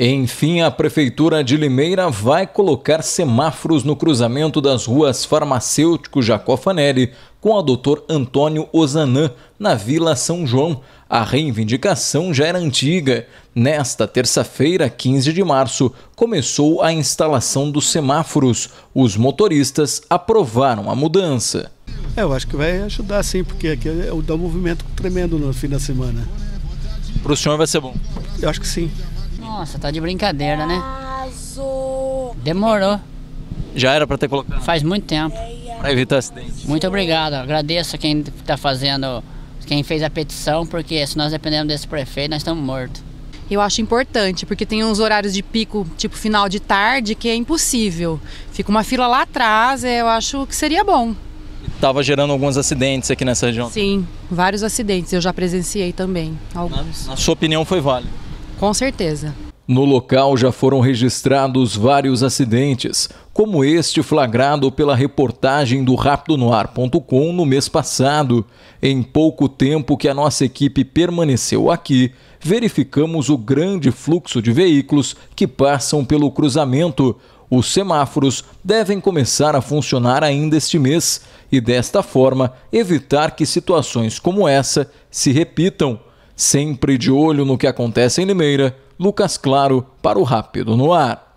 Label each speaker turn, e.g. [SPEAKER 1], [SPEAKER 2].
[SPEAKER 1] Enfim, a Prefeitura de Limeira vai colocar semáforos no cruzamento das ruas Farmacêutico Jacó Fanelli com a Dr. Antônio Ozanã, na Vila São João. A reivindicação já era antiga. Nesta terça-feira, 15 de março, começou a instalação dos semáforos. Os motoristas aprovaram a mudança. É, eu acho que vai ajudar sim, porque aqui é, dá um movimento tremendo no fim da semana. Para o senhor vai ser bom? Eu acho que sim. Nossa,
[SPEAKER 2] tá de brincadeira, né? Demorou.
[SPEAKER 1] Já era pra ter colocado? Faz
[SPEAKER 2] muito tempo. Pra evitar acidente. Muito obrigado. Agradeço a quem tá fazendo, quem fez a petição, porque se nós dependemos desse prefeito, nós estamos mortos. Eu
[SPEAKER 3] acho importante, porque tem uns horários de pico, tipo final de tarde, que é impossível. Fica uma fila lá atrás, é, eu acho que seria bom.
[SPEAKER 1] Tava gerando alguns acidentes aqui nessa região?
[SPEAKER 3] Sim, vários acidentes, eu já presenciei também. Alguns. Na, na
[SPEAKER 1] sua opinião foi válida?
[SPEAKER 3] Com certeza.
[SPEAKER 1] No local já foram registrados vários acidentes, como este flagrado pela reportagem do RapidoNoar.com no mês passado. Em pouco tempo que a nossa equipe permaneceu aqui, verificamos o grande fluxo de veículos que passam pelo cruzamento. Os semáforos devem começar a funcionar ainda este mês e, desta forma, evitar que situações como essa se repitam. Sempre de olho no que acontece em Limeira, Lucas Claro para o Rápido no Ar.